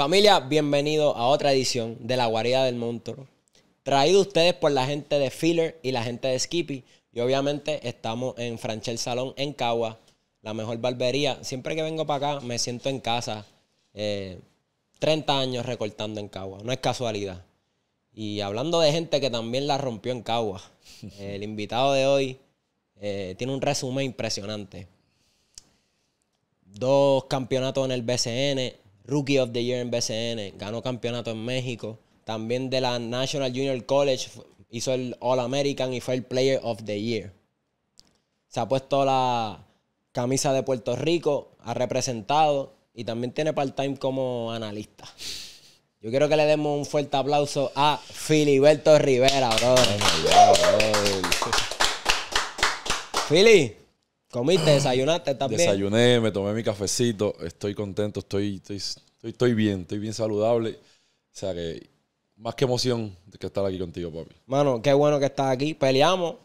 Familia, bienvenido a otra edición de La Guarida del Montoro, Traído ustedes por la gente de Filler y la gente de Skippy. Y obviamente estamos en Franchel Salón en Cagua, la mejor barbería. Siempre que vengo para acá me siento en casa. 30 eh, años recortando en Cagua, no es casualidad. Y hablando de gente que también la rompió en Cagua, el invitado de hoy eh, tiene un resumen impresionante. Dos campeonatos en el BCN, Rookie of the Year en BCN, ganó campeonato en México, también de la National Junior College hizo el All American y fue el Player of the Year. Se ha puesto la camisa de Puerto Rico, ha representado y también tiene part-time como analista. Yo quiero que le demos un fuerte aplauso a Filiberto Rivera, bro. Fili, ¿Comiste? ¿Desayunaste también? Desayuné, me tomé mi cafecito, estoy contento, estoy, estoy, estoy, bien, estoy bien saludable. O sea que más que emoción de que estar aquí contigo, papi. Mano, qué bueno que estás aquí. Peleamos,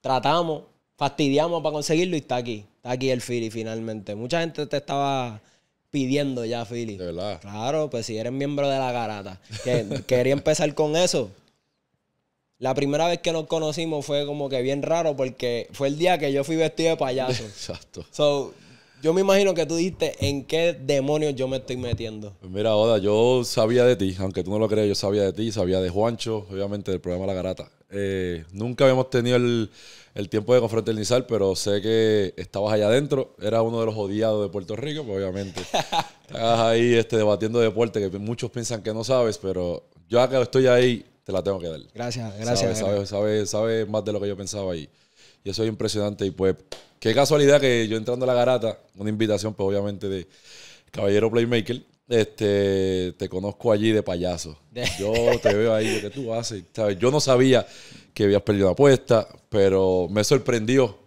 tratamos, fastidiamos para conseguirlo y está aquí. Está aquí el Philly finalmente. Mucha gente te estaba pidiendo ya, Philly. De verdad. Claro, pues si eres miembro de la garata. quería empezar con eso. La primera vez que nos conocimos fue como que bien raro porque fue el día que yo fui vestido de payaso. Exacto. So, yo me imagino que tú dijiste en qué demonios yo me estoy metiendo. Pues mira, Oda, yo sabía de ti, aunque tú no lo creas, yo sabía de ti, sabía de Juancho, obviamente del programa La Garata. Eh, nunca habíamos tenido el, tiempo de confraternizar, pero sé que estabas allá adentro. Era uno de los odiados de Puerto Rico, pues, obviamente. Estabas ahí este, debatiendo deporte, que muchos piensan que no sabes, pero yo acá estoy ahí te la tengo que dar. Gracias, gracias. Sabes sabe, más de lo que yo pensaba ahí. y eso es impresionante. Y pues, qué casualidad que yo entrando a la garata, una invitación, pues obviamente, de Caballero Playmaker, este, te conozco allí de payaso. Yo te veo ahí, ¿qué tú haces? Yo no sabía que habías perdido una apuesta, pero me sorprendió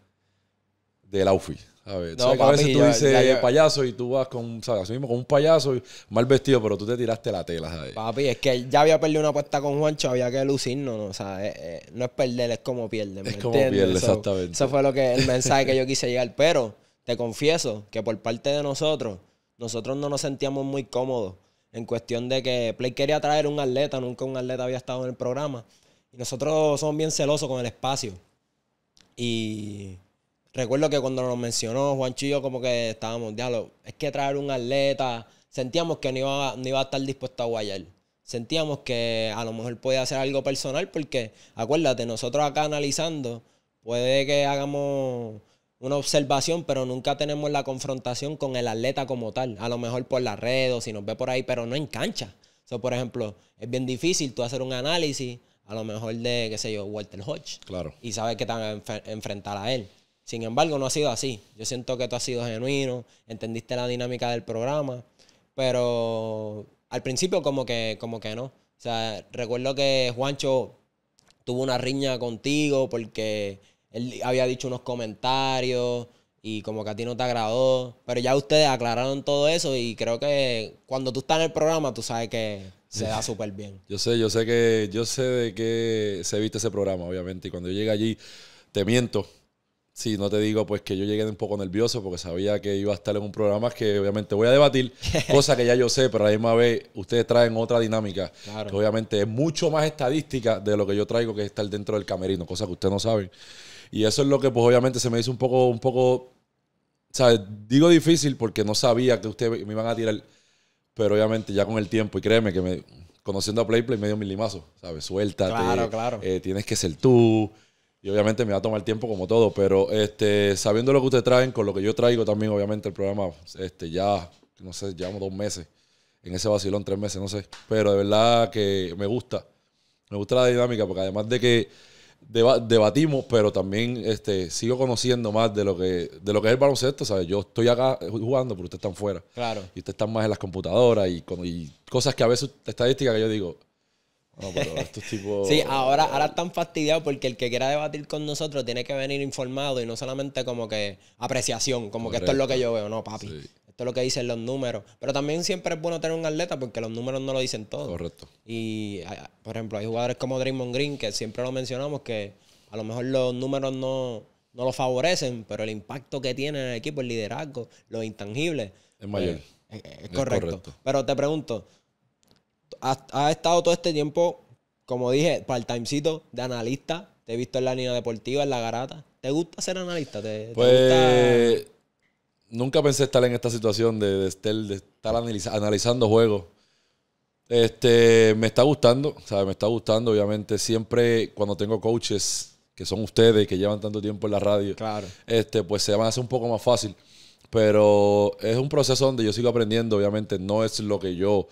del outfit. A ver, a veces tú dices payaso y tú vas con, ¿sabes? con un payaso mal vestido, pero tú te tiraste la tela, Papi, es que ya había perdido una apuesta con Juancho, había que lucirnos, ¿no? O sea, es, eh, eh, no es perder, es como pierde. ¿me es como pierde, exactamente. Eso fue lo que, el mensaje que yo quise llegar. Pero te confieso que por parte de nosotros, nosotros no nos sentíamos muy cómodos en cuestión de que Play quería traer un atleta, nunca un atleta había estado en el programa. Y nosotros somos bien celosos con el espacio. Y recuerdo que cuando nos mencionó Juancho y yo, como que estábamos, diálogo es que traer un atleta, sentíamos que no iba, a estar dispuesto a guayar. Sentíamos que a lo mejor puede hacer algo personal, porque acuérdate, nosotros acá analizando, puede que hagamos una observación, pero nunca tenemos la confrontación con el atleta como tal. A lo mejor por la red o si nos ve por ahí, pero no en cancha. por ejemplo, es bien difícil tú hacer un análisis, a lo mejor de, qué sé yo, Walter Hodge. Claro. Y sabes que te van a enfrentar a él. Sin embargo, no ha sido así. Yo siento que tú has sido genuino, entendiste la dinámica del programa, pero al principio como que, como que no. O sea, recuerdo que Juancho tuvo una riña contigo porque él había dicho unos comentarios y como que a ti no te agradó. Pero ya ustedes aclararon todo eso y creo que cuando tú estás en el programa, tú sabes que se da súper bien. Yo sé, yo sé que, yo sé de qué se viste ese programa, obviamente. Y cuando yo llegué allí, te miento, Sí, no te digo pues que yo llegué un poco nervioso porque sabía que iba a estar en un programa que obviamente voy a debatir, cosa que ya yo sé, pero a la misma vez ustedes traen otra dinámica, que obviamente es mucho más estadística de lo que yo traigo que es estar dentro del camerino, cosa que ustedes no saben. Y eso es lo que pues obviamente se me hizo un poco, un poco, Digo difícil porque no sabía que ustedes me iban a tirar, pero obviamente ya con el tiempo, y créeme que me, conociendo a Playplay Play, me dio mi ¿sabes? Suéltate, claro, claro. Eh, tienes que ser tú. Y obviamente me va a tomar tiempo como todo, pero este, sabiendo lo que ustedes traen, con lo que yo traigo también, obviamente el programa, este, ya, no sé, llevamos dos meses en ese vacilón, tres meses, no sé. Pero de verdad que me gusta. Me gusta la dinámica, porque además de que debatimos, pero también este, sigo conociendo más de lo que de lo que es el baloncesto, ¿sabes? Yo estoy acá jugando, pero ustedes están fuera. Claro. Y ustedes están más en las computadoras y, y cosas que a veces, estadísticas que yo digo, sí, ahora, ahora están fastidiados porque el que quiera debatir con nosotros tiene que venir informado y no solamente como que apreciación, como que esto es lo que yo veo, no, papi. Esto es lo que dicen los números. Pero también siempre es bueno tener un atleta porque los números no lo dicen todo. Correcto. Y, por ejemplo, hay jugadores como Draymond Green que siempre lo mencionamos que a lo mejor los números no, no lo favorecen, pero el impacto que tiene en el equipo, el liderazgo, lo intangible Es mayor. Eh, es, correcto. Pero te pregunto, has, estado todo este tiempo, como dije, part timecito de analista. Te he visto en la línea deportiva, en la garata. ¿Te gusta ser analista? pues, nunca pensé estar en esta situación de, estar, analizando juegos. Este, me está gustando, Me está gustando, obviamente. Siempre cuando tengo coaches, que son ustedes, que llevan tanto tiempo en la radio, este, pues se me hace un poco más fácil. Pero es un proceso donde yo sigo aprendiendo, obviamente. No es lo que yo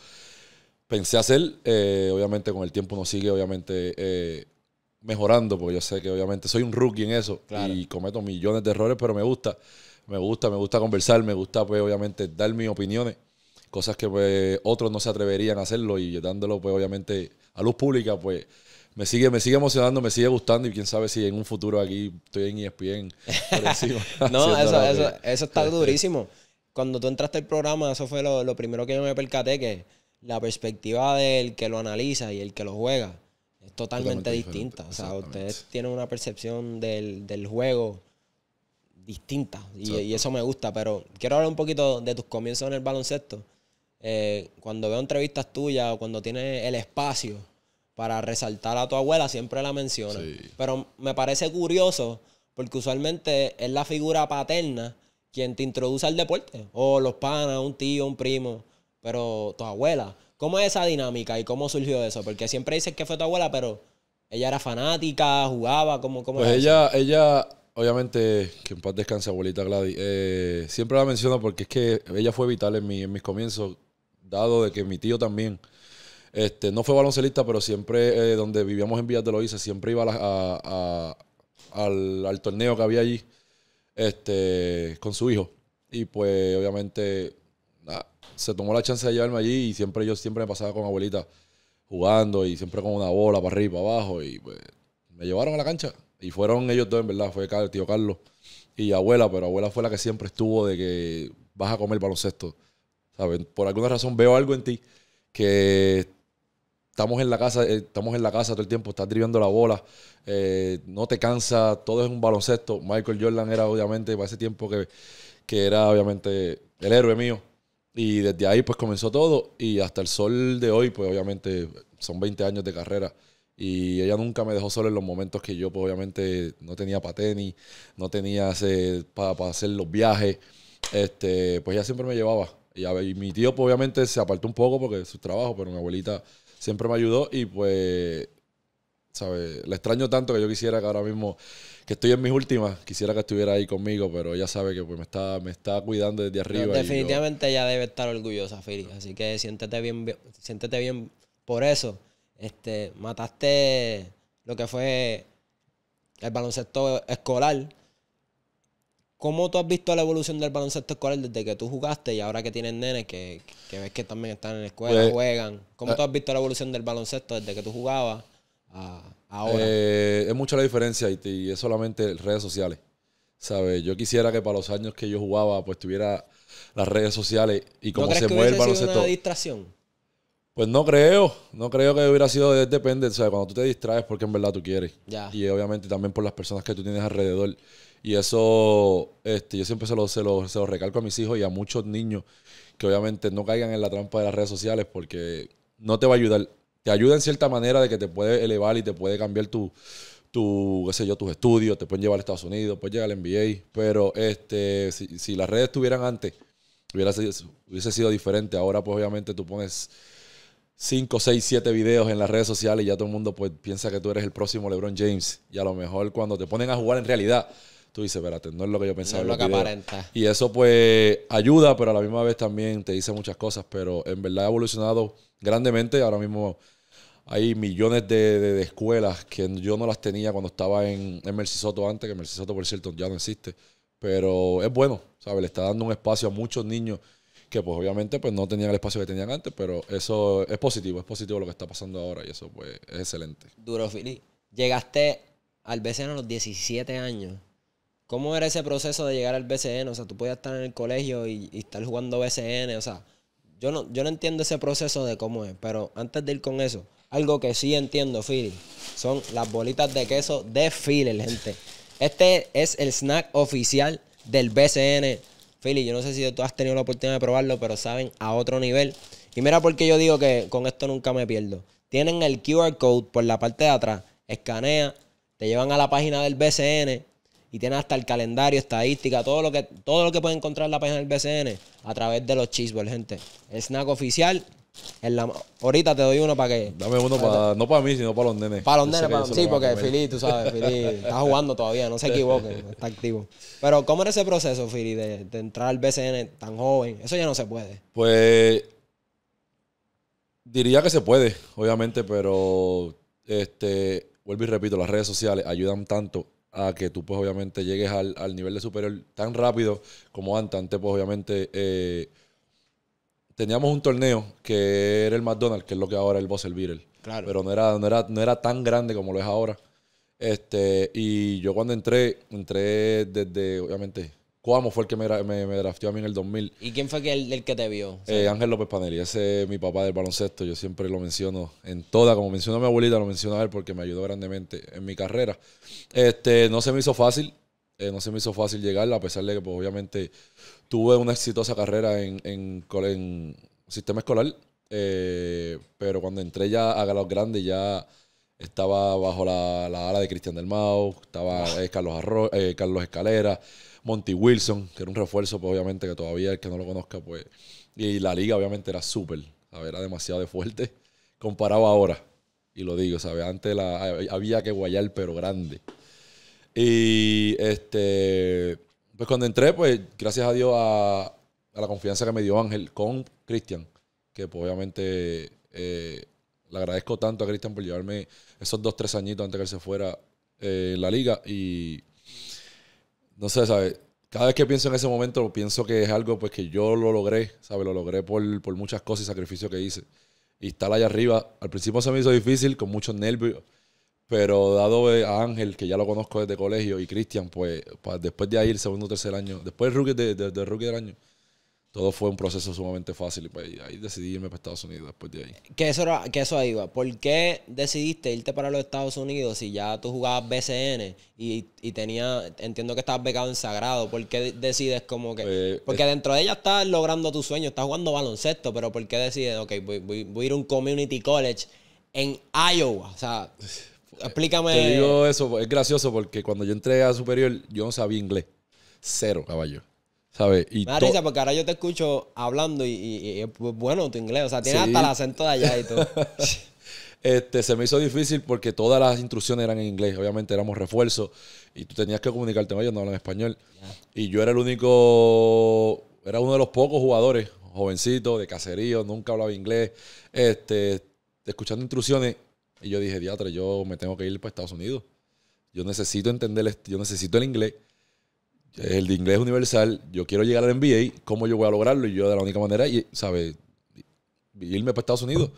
pensé hacer, eh, obviamente con el tiempo no sigue, obviamente, eh, mejorando, porque yo sé que obviamente soy un rookie en eso y cometo millones de errores, pero me gusta, me gusta, me gusta conversar, me gusta, pues, obviamente, dar mis opiniones, cosas que pues, otros no se atreverían a hacerlo y dándolo, pues, obviamente, a luz pública, pues, me sigue, me sigue emocionando, me sigue gustando y quién sabe si en un futuro aquí estoy en ESPN. no, eso, está durísimo. Cuando tú entraste al programa, eso fue lo, lo primero que yo me percaté, que la perspectiva del que lo analiza y el que lo juega es totalmente, distinta. O sea, ustedes tienen una percepción del, juego distinta y, eso me gusta, pero quiero hablar un poquito de tus comienzos en el baloncesto. Eh, cuando veo entrevistas tuyas o cuando tienes el espacio para resaltar a tu abuela, siempre la mencionas. Pero me parece curioso porque usualmente es la figura paterna quien te introduce al deporte, o los panas, un tío, un primo pero tu abuela. ¿Cómo es esa dinámica y cómo surgió eso? Porque siempre dices que fue tu abuela, pero ella era fanática, jugaba, ¿cómo, cómo Pues ella, ella, obviamente, que en paz descanse, abuelita Gladys, eh, siempre la menciono porque es que ella fue vital en, mis comienzos, dado de que mi tío también. Este, no fue baloncelista, pero siempre eh, donde vivíamos en Villas de Loíza, siempre iba al, al, torneo que había allí este, con su hijo. Y pues obviamente se tomó la chance de llevarme allí y siempre yo siempre me pasaba con abuelita jugando y siempre con una bola para arriba y para abajo y pues, me llevaron a la cancha y fueron ellos dos en verdad, fue el tío Carlos y abuela, pero abuela fue la que siempre estuvo de que vas a comer baloncesto. Por alguna razón veo algo en ti que estamos en la casa, eh, estamos en la casa todo el tiempo, estás driblando la bola, eh, no te cansa, todo es un baloncesto. Michael Jordan era obviamente para ese tiempo que, que era obviamente el héroe mío. Y desde ahí pues comenzó todo y hasta el sol de hoy, pues obviamente son 20 años de carrera. Y ella nunca me dejó solo en los momentos que yo pues obviamente no tenía para tenis, no tenía para hacer los viajes. Este, pues ella siempre me llevaba. Y, mi tío pues obviamente se apartó un poco porque es su trabajo, pero mi abuelita siempre me ayudó y pues ¿sabes? La extraño tanto que yo quisiera que ahora mismo, que estoy en mis últimas, quisiera que estuviera ahí conmigo, pero ella sabe que pues, me, está, me está cuidando desde arriba. definitivamente ella debe estar orgullosa, Fili. Así que siéntete bien, siéntete bien por eso. Este, mataste lo que fue el baloncesto escolar. ¿Cómo tú has visto la evolución del baloncesto escolar desde que tú jugaste y ahora que tienes nenes que, ves que también están en la escuela, pues, juegan? ¿Cómo eh, tú has visto la evolución del baloncesto desde que tú jugabas eh, es mucha la diferencia y, es solamente redes sociales. ¿Sabes? Yo quisiera que para los años que yo jugaba, pues tuviera las redes sociales y cómo ¿No se mueve el baloncesto. una distracción? Pues no creo, no creo que hubiera sido de, dependencia cuando tú te distraes porque en verdad tú quieres. Y obviamente también por las personas que tú tienes alrededor. Y eso, este, yo siempre se se lo recalco a mis hijos y a muchos niños que obviamente no caigan en la trampa de las redes sociales porque no te va a ayudar te ayuda en cierta manera de que te puede elevar y te puede cambiar tu, tu qué yo, tus estudios, te pueden llevar a Estados Unidos, puedes llegar al NBA, pero este, si, las redes estuvieran antes, hubiera, hubiese sido diferente. Ahora pues obviamente tú pones cinco, seis, siete videos en las redes sociales y ya todo el mundo pues piensa que tú eres el próximo LeBron James y a lo mejor cuando te ponen a jugar en realidad tú dices, espérate, no es lo que yo pensaba. No es lo que aparenta. Y eso pues ayuda, pero a la misma vez también te dice muchas cosas, pero en verdad ha evolucionado grandemente. Ahora mismo hay millones de, escuelas que yo no las tenía cuando estaba en, en Mercisoto antes, que Mercisoto, por cierto, ya no existe. Pero es bueno, ¿sabes? Le está dando un espacio a muchos niños que pues obviamente pues no tenían el espacio que tenían antes, pero eso es positivo, es positivo lo que está pasando ahora y eso pues es excelente. Duro, Llegaste al BCN a los 17 años. ¿Cómo era ese proceso de llegar al BCN? O sea, tú podías estar en el colegio y, y estar jugando BCN, o sea, yo no, yo no entiendo ese proceso de cómo es, pero antes de ir con eso, algo que sí entiendo, Philly, son las bolitas de queso de Philly, gente. Este es el snack oficial del BCN. Philly, yo no sé si tú has tenido la oportunidad de probarlo, pero saben a otro nivel. Y mira por qué yo digo que con esto nunca me pierdo. Tienen el QR code por la parte de atrás. Escanea, te llevan a la página del BCN y tienen hasta el calendario, estadística, todo lo que, todo lo que pueden encontrar la página del BCN a través de los cheeseballs, gente. El snack oficial ahorita te doy uno para que. Dame uno para. No para mí, sino para los nenes. Para los nenes, sí, porque Fili, tú sabes, Fili está jugando todavía, no se equivoquen, está activo. Pero, ¿cómo era ese proceso, Fili, de, entrar al BCN tan joven? Eso ya no se puede. Pues. Diría que se puede, obviamente, pero. Este. Vuelvo y repito, las redes sociales ayudan tanto a que tú, pues, obviamente, llegues al, nivel de superior tan rápido como antes. Antes, pues, obviamente. Eh, teníamos un torneo que era el McDonald's, que es lo que ahora es el Buzzer Beater. Claro. Pero no era, no, era, no era tan grande como lo es ahora. Este, y yo cuando entré, entré desde, obviamente, Cuamo fue el que me, me, drafteó a mí en el 2000. ¿Y quién fue el, el que te vio? Eh, Ángel López Panelli, ese es mi papá del baloncesto, yo siempre lo menciono en toda, como mencionó mi abuelita, lo menciono a él porque me ayudó grandemente en mi carrera. Este, no se me hizo fácil, eh, no se me hizo fácil llegar, a pesar de que pues, obviamente tuve una exitosa carrera en, en, sistema escolar, eh, pero cuando entré ya a Galos Grandes ya estaba bajo la, ala de Cristian Delmau, estaba eh, Carlos, eh, Carlos Escalera, Monty Wilson, que era un refuerzo, pues obviamente que todavía el que no lo conozca, pues. Y la liga obviamente era súper, era demasiado fuerte comparado ahora. Y lo digo, ¿sabes? Antes la, había que guayar, pero grande. Y este pues cuando entré, pues gracias a Dios a, la confianza que me dio Ángel con Cristian, que pues, obviamente eh, le agradezco tanto a Cristian por llevarme esos dos, tres añitos antes que se fuera eh, en la liga y no sé, ¿sabes? Cada vez que pienso en ese momento, pienso que es algo pues que yo lo logré, ¿sabes? Lo logré por, por muchas cosas y sacrificios que hice. Y estar allá arriba, al principio se me hizo difícil, con muchos nervios, pero dado eh, a Ángel, que ya lo conozco desde colegio, y Cristian, pues después de ahí, el segundo tercer año, después del rookie, de, del año, todo fue un proceso sumamente fácil y pues ahí decidí irme para Estados Unidos después de ahí. Que eso, era, eso iba. ¿Por qué decidiste irte para los Estados Unidos si ya tú jugabas BCN y, y tenía, entiendo que estabas becado en Sagrado? ¿Por qué decides como que... Eh, porque dentro de ella estás logrando tu sueño, estás jugando baloncesto, pero ¿por qué decides, ok, voy a ir a un community college en Iowa? O sea... Explícame. Te digo eso, es gracioso porque cuando yo entré a superior, yo no sabía inglés. Cero, caballo. ¿Sabes? Y me porque ahora yo te escucho hablando y, bueno tu inglés. O sea, tienes hasta el acento de allá y todo. Este, se me hizo difícil porque todas las instrucciones eran en inglés. Obviamente éramos refuerzos y tú tenías que comunicarte con ellos, no hablan español. Y yo era el único, era uno de los pocos jugadores, jovencito, de caserío, nunca hablaba inglés. Este, escuchando instrucciones y yo dije, diatre, yo me tengo que ir para Estados Unidos. Yo necesito entender, yo necesito el inglés. El de inglés universal. Yo quiero llegar al NBA. ¿Cómo yo voy a lograrlo? Y yo de la única manera, ¿sabes? Irme para Estados Unidos.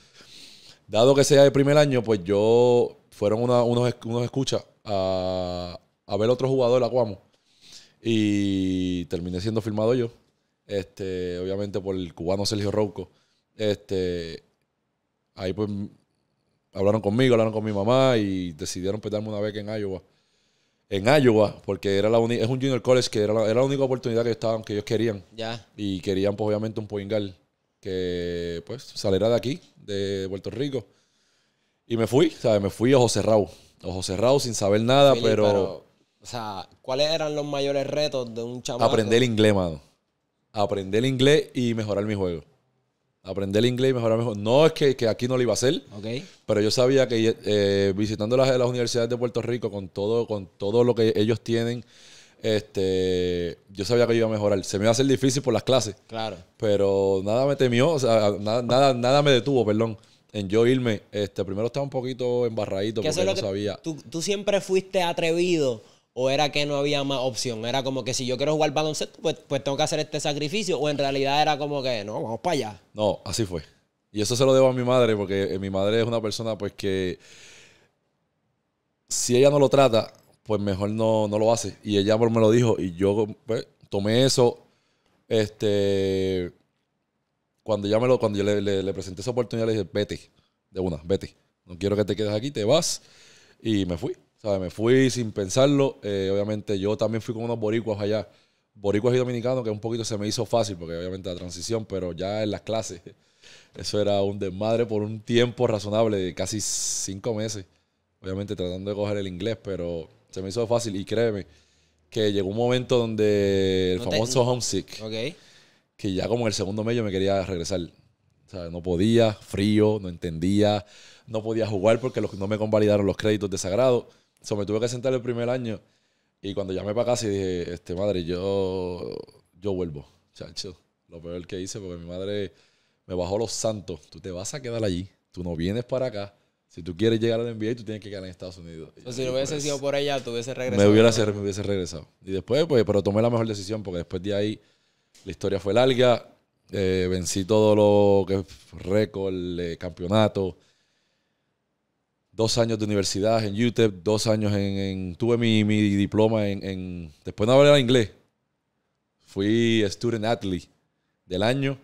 Dado que sea el primer año, pues yo... Fueron unos, unos escuchas a, a ver otro jugador, la Cuamo. Y terminé siendo firmado yo. Este, obviamente por el cubano Sergio Rouco. Este, ahí pues hablaron conmigo, hablaron con mi mamá y decidieron petarme una beca en Iowa. En Iowa, porque era la es un junior college que era la, única oportunidad que, estaban, que ellos querían. Ya. Y querían, pues, obviamente, un poingal que, pues, saliera de aquí, de Puerto Rico. Y me fui, o sea, Me fui ojo cerrado. Ojo cerrado, sin saber nada, pero... O sea, ¿cuáles eran los mayores retos de un chamaco? Aprender el inglés, mano. Aprender el inglés y mejorar mi juego aprender el inglés y mejorar mejor. No es que, aquí no lo iba a hacer, okay. pero yo sabía que eh, visitando las, universidades de Puerto Rico con todo, con todo lo que ellos tienen, este, yo sabía que iba a mejorar. Se me iba a hacer difícil por las clases. Claro. Pero nada me temió, o sea, nada, nada, me detuvo, perdón en yo irme, este, primero estaba un poquito embarradito porque no sabía. Tú, tú, siempre fuiste atrevido ¿O era que no había más opción? Era como que si yo quiero jugar baloncesto, pues, pues tengo que hacer este sacrificio. ¿O en realidad era como que no, vamos para allá? No, así fue. Y eso se lo debo a mi madre, porque eh, mi madre es una persona pues que si ella no lo trata, pues mejor no, lo hace. Y ella me lo dijo y yo pues, tomé eso. Este, cuando ya me lo, cuando yo le, le, presenté esa oportunidad, le dije, vete, de una, vete. No quiero que te quedes aquí, te vas. Y me fui. Me fui sin pensarlo. Eh, obviamente yo también fui con unos boricuas allá, boricuas y dominicanos, que un poquito se me hizo fácil, porque obviamente la transición, pero ya en las clases, eso era un desmadre por un tiempo razonable, de casi cinco meses. Obviamente tratando de coger el inglés, pero se me hizo fácil y créeme que llegó un momento donde el famoso homesick, que ya como en el segundo mes yo me quería regresar. O sea, no podía, frío, no entendía, no podía jugar porque no me convalidaron los créditos de sagrado. So, me tuve que sentar el primer año y cuando llamé para casa y dije, este, madre, yo, yo vuelvo, chacho. Lo peor que hice porque mi madre me bajó los santos. Tú te vas a quedar allí, tú no vienes para acá. Si tú quieres llegar al NBA, tú tienes que quedar en Estados Unidos. si no hubiese sido por allá, tú hubiese regresado. Me hubiese, regresado. Y después, pues, pero tomé la mejor decisión porque después de ahí la historia fue larga. Eh, vencí todo lo que es récord, eh, campeonato dos años de universidad en UTEP, dos años en... tuve mi, diploma en, Después no hablar inglés. Fui student athlete del año,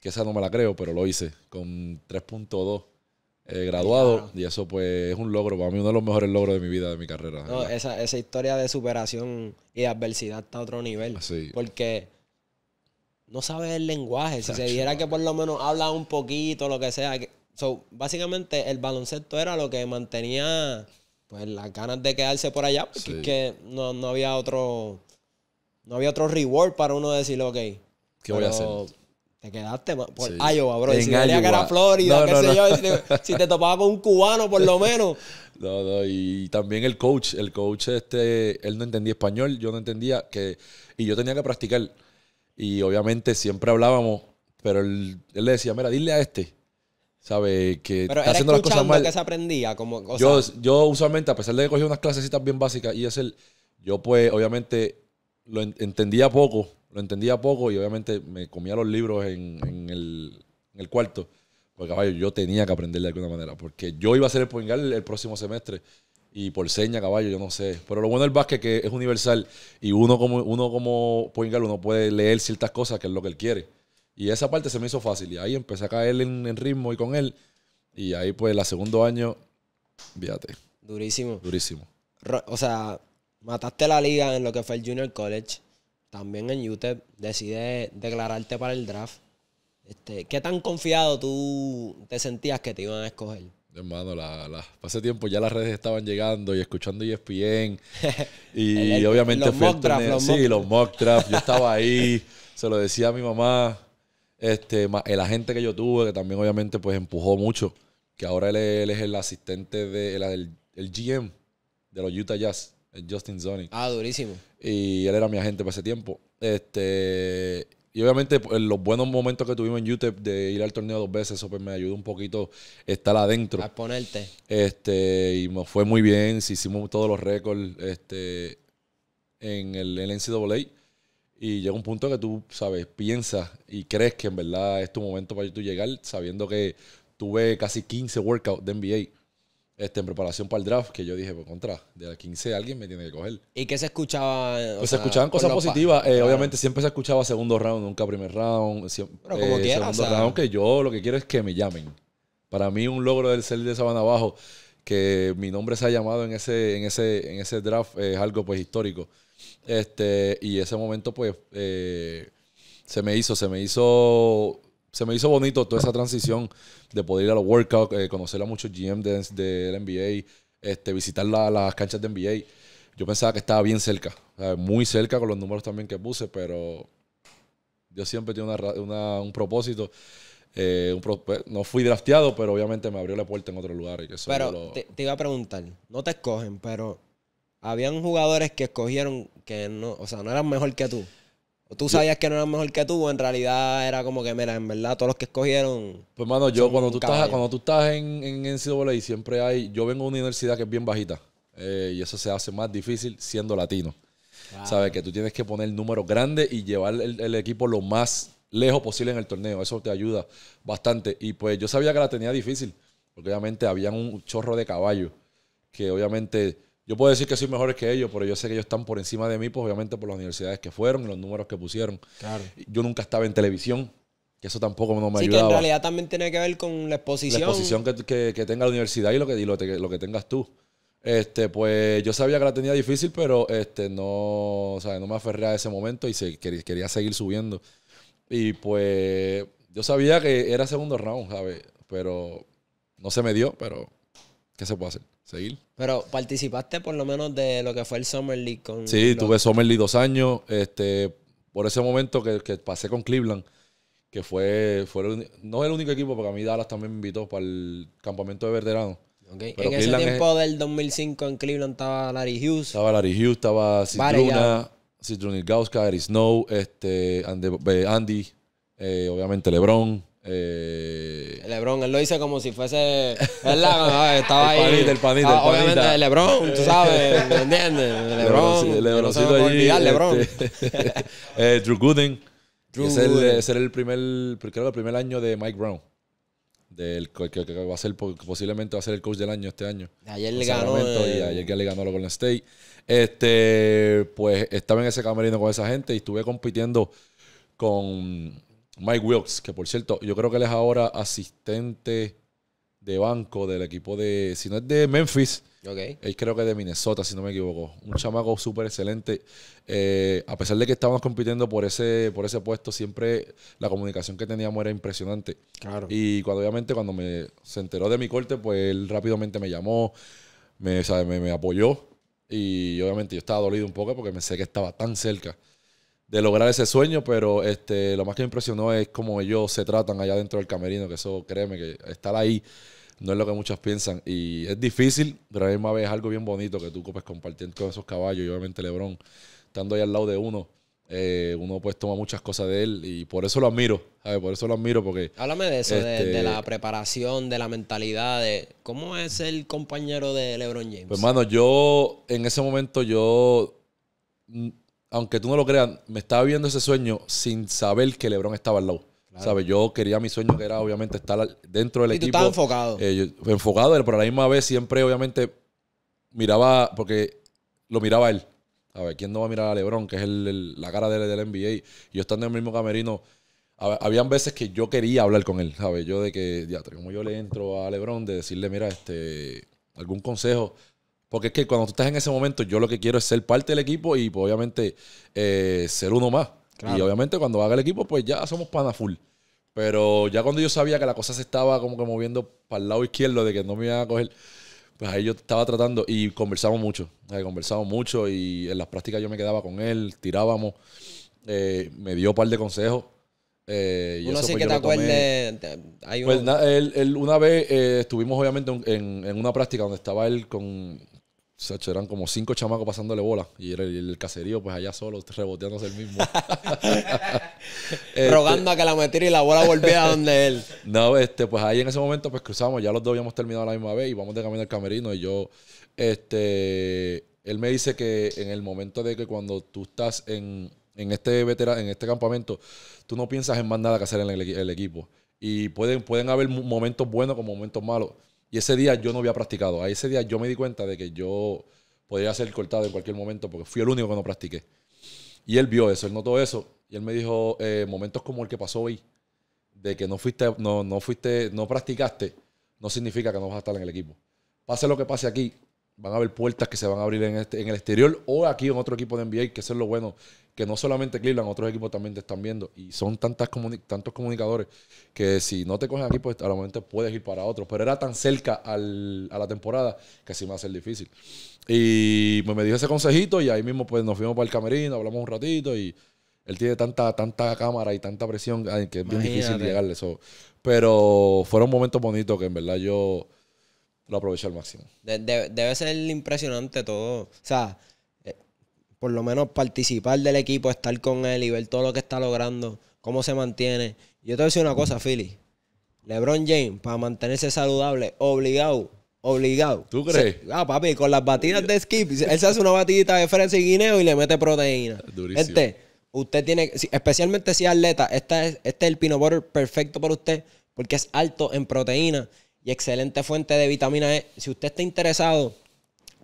que esa no me la creo, pero lo hice con 3.2. Eh, graduado y eso pues es un logro para mí uno de los mejores logros de mi vida de mi carrera esa, esa, historia de superación y adversidad está a otro nivel ah, porque no sabes el lenguaje si se dijera que por lo menos habla un poquito lo que sea básicamente el baloncesto era lo que mantenía pues las ganas de quedarse por allá, porque que no, no, había otro no había otro reward para uno decir, ok, ¿qué voy a hacer? Te quedaste por Iowa, bro. si que era Florida, qué sé yo. Si te, si topaba con un cubano, por lo menos. Y también el coach. El coach, este, él no entendía español. Yo no entendía que... Y yo tenía que practicar. Y obviamente siempre hablábamos. Pero él, él le decía, mira, dile a este. ¿Sabes? Que Pero está haciendo las cosas que se aprendía? Como, yo, yo usualmente, a pesar de que cogí unas clasecitas bien básicas y el, yo pues obviamente lo entendía poco, lo entendía poco y obviamente me comía los libros en, el, cuarto. Porque caballo, yo tenía que aprender de alguna manera, porque yo iba a hacer el poingal el, próximo semestre y por seña, caballo, yo no sé. Pero lo bueno del básquet que es universal y uno como, uno como uno puede leer ciertas cosas que es lo que él quiere. Y esa parte se me hizo fácil. Y ahí empecé a caer en, en ritmo y con él. Y ahí, pues, el segundo año, fíjate. Durísimo. Durísimo. o sea, mataste la liga en lo que fue el Junior College. También en UTEP. Decides declararte para el draft. Este, ¿Qué tan confiado tú te sentías que te iban a escoger? Hermano, la, hace tiempo ya las redes estaban llegando y escuchando ESPN. Y obviamente los mock sí, los mock draft. Yo estaba ahí, se lo decía a mi mamá. Este, el agente que yo tuve, que también obviamente pues empujó mucho, que ahora él, es, el asistente de el, GM de los Utah Jazz, el Justin Zonic. Ah, durísimo. Y él era mi agente para ese tiempo. Este, y obviamente pues, en los buenos momentos que tuvimos en Utah de ir al torneo dos veces, eso pues, me ayudó un poquito estar adentro. A ponerte. Este, y nos fue muy bien, hicimos todos los récords este, en el NCAA. Y llega un punto que tú, sabes, piensas y crees que en verdad es tu momento para tú llegar, sabiendo que tuve casi 15 workouts de NBA este, en preparación para el draft, que yo dije, por pues, contra, de las 15 alguien me tiene que coger. ¿Y qué se escuchaba? Pues se escuchaban cosas positivas. Eh, obviamente siempre se escuchaba segundo round, nunca primer round. Pero como eh, quieras. Segundo round, que yo lo que quiero es que me llamen. Para mí un logro del ser de Sabana Abajo, que mi nombre se ha llamado en ese, en ese, en ese draft, es algo pues histórico. Este, y ese momento, pues, eh, se me hizo, se me hizo se me hizo bonito toda esa transición de poder ir a los workouts, eh, conocer a muchos GM de, del NBA, este, visitar la, las canchas de NBA. Yo pensaba que estaba bien cerca, muy cerca con los números también que puse, pero yo siempre tiene un propósito. Eh, pues, no fui drafteado, pero obviamente me abrió la puerta en otro lugar. Y pero te iba a preguntar, no te escogen, pero habían jugadores que escogieron que no, o sea, no eran mejor que tú. O tú sabías que no eran mejor que tú, o en realidad era como que, mira, en verdad todos los que escogieron. Pues mano, yo cuando tú, estás, cuando tú estás en, en y siempre hay. Yo vengo de una universidad que es bien bajita. Eh, y eso se hace más difícil siendo latino. ¿Sabes? Que tú tienes que poner números grandes y llevar el, el equipo lo más lejos posible en el torneo. Eso te ayuda bastante. Y pues yo sabía que la tenía difícil. Porque obviamente había un chorro de caballos. Que obviamente yo puedo decir que soy mejor que ellos, pero yo sé que ellos están por encima de mí, pues obviamente por las universidades que fueron los números que pusieron. Yo nunca estaba en televisión, que eso tampoco no me ayudaba. Sí, que en realidad también tiene que ver con la exposición. La exposición que, tenga la universidad y lo que, lo, que tengas tú. Este, pues yo sabía que la tenía difícil, pero este, no, o sea, no me aferré a ese momento y se, quería, quería seguir subiendo. Y pues yo sabía que era segundo round, ¿sabes? Pero no se me dio, pero ¿qué se puede hacer? seguir. Pero participaste por lo menos de lo que fue el Summer League con. Sí, tuve Summer League dos años. Este, por ese momento que, pasé con Cleveland, que fue, fue el, no el único equipo, porque a mí Dallas también me invitó para el campamento de veteranos. En ese tiempo del 2005 en Cleveland estaba Larry Hughes. Estaba Larry Hughes, estaba Citruna, Gauska, Eric Snow, este, eh, Andy, eh, obviamente LeBron. Eh... Lebron, él lo dice como si fuese. ¿Verdad? Estaba el ahí. Panita, el panita, ah, el obviamente, Lebron, tú sabes, ¿me entiendes? Lebron. Lebron, Lebron Lebron. Drew Gooden. Drew ese, El, era el primer, creo el primer año de Mike Brown. Del, que, va a posiblemente va a ser el coach del año este año. Ayer le ganó. Y ayer que le ganó con Golden State. Este, pues estaba en ese camerino con esa gente y estuve compitiendo con Mike Wilkes, que por cierto, yo creo que él es ahora asistente de banco del equipo de, si no es de Memphis, okay. creo que de Minnesota, si no me equivoco. Un chamaco súper excelente. Eh, a pesar de que estábamos compitiendo por ese, por ese puesto, siempre la comunicación que teníamos era impresionante. Y cuando obviamente cuando me, se enteró de mi corte, pues él rápidamente me llamó, me, apoyó. Y obviamente yo estaba dolido un poco porque me sé que estaba tan cerca de lograr ese sueño, pero este, lo más que me impresionó es cómo ellos se tratan allá dentro del camerino, que eso, créeme, que estar ahí no es lo que muchos piensan. Y es difícil, pero a la misma vez es algo bien bonito que tú copes compartiendo con esos caballos y obviamente Lebron, estando ahí al lado de uno. Eh, uno pues toma muchas cosas de él y por eso lo admiro, ¿sabes? Por eso lo admiro porque... Háblame de eso, de, este, la preparación, de la mentalidad, de cómo es el compañero de LeBron James. Pues hermano, yo en ese momento yo aunque tú no lo creas, me estaba viendo ese sueño sin saber que LeBron estaba al lado. Yo quería mi sueño que era obviamente estar dentro del y equipo. Tú estabas enfocado. Eh, pues, enfocado, pero a la misma vez siempre obviamente miraba, porque lo miraba él. A ¿quién no va a mirar a LeBron, que es la cara del, del NBA? Yo estando en el mismo camerino, había habían veces que yo quería hablar con él, ¿sabes? Yo de que, ya, como yo le entro a LeBron, de decirle, mira, este, algún consejo. Porque es que cuando tú estás en ese momento, yo lo que quiero es ser parte del equipo y pues, obviamente eh, ser uno más. Y obviamente cuando haga el equipo, pues ya somos pana full. Pero ya cuando yo sabía que la cosa se estaba como que moviendo para el lado izquierdo, de que no me iban a coger, pues ahí yo estaba tratando y conversamos mucho. conversamos mucho y en las prácticas yo me quedaba con él, tirábamos, eh, me dio un par de consejos. Eh, uno sí pues, que te acuerdes. Pues, una vez eh, estuvimos obviamente en, una práctica donde estaba él con, Sacho, eran como cinco chamacos pasándole bola. Y el, el caserío, pues allá solo, reboteándose el mismo. Este, Rogando a que la metiera y la bola volviera a donde él. No, este, pues ahí en ese momento, pues cruzamos. Ya los dos habíamos terminado la misma vez y vamos de camino al camerino. Y yo, este. Él me dice que en el momento de que cuando tú estás en, este veterano, en este campamento, tú no piensas en más nada que hacer en el, equipo. Y pueden, pueden haber momentos buenos como momentos malos. Y ese día yo no había practicado. A ese día yo me di cuenta de que yo podía ser cortado en cualquier momento porque fui el único que no practiqué. Y él vio eso, él notó eso. Y él me dijo, eh, momentos como el que pasó hoy, de que no fuiste, no, fuiste, no practicaste, no significa que no vas a estar en el equipo. Pase lo que pase aquí, van a haber puertas que se van a abrir en, este, el exterior o aquí en otro equipo de NBA, que eso es lo bueno, que no solamente Cleveland, otros equipos también te están viendo y son tantas tantos comunicadores que si no te cogen aquí, pues a lo mejor puedes ir para otro. Pero era tan cerca a la temporada que sí me va a ser difícil. Y pues, me dio ese consejito y ahí mismo pues nos fuimos para el camerino, hablamos un ratito y él tiene tanta, tanta cámara y tanta presión que es bien difícil llegarle eso. Pero fueron momentos bonitos que en verdad yo lo aprovecho al máximo. debe ser impresionante todo. O sea, eh, por lo menos participar del equipo, estar con él y ver todo lo que está logrando, cómo se mantiene. Yo te voy a decir una cosa, Philly. LeBron James, para mantenerse saludable, obligado Obligado. ¿Tú crees? ah, papi, con las batidas de Skip, él se hace una batidita de fresa y guineo y le mete proteína. Durísimo. Gente, usted tiene, especialmente si es atleta, este es, este el peanut butter perfecto para usted porque es alto en proteína y excelente fuente de vitamina E. Si usted está interesado,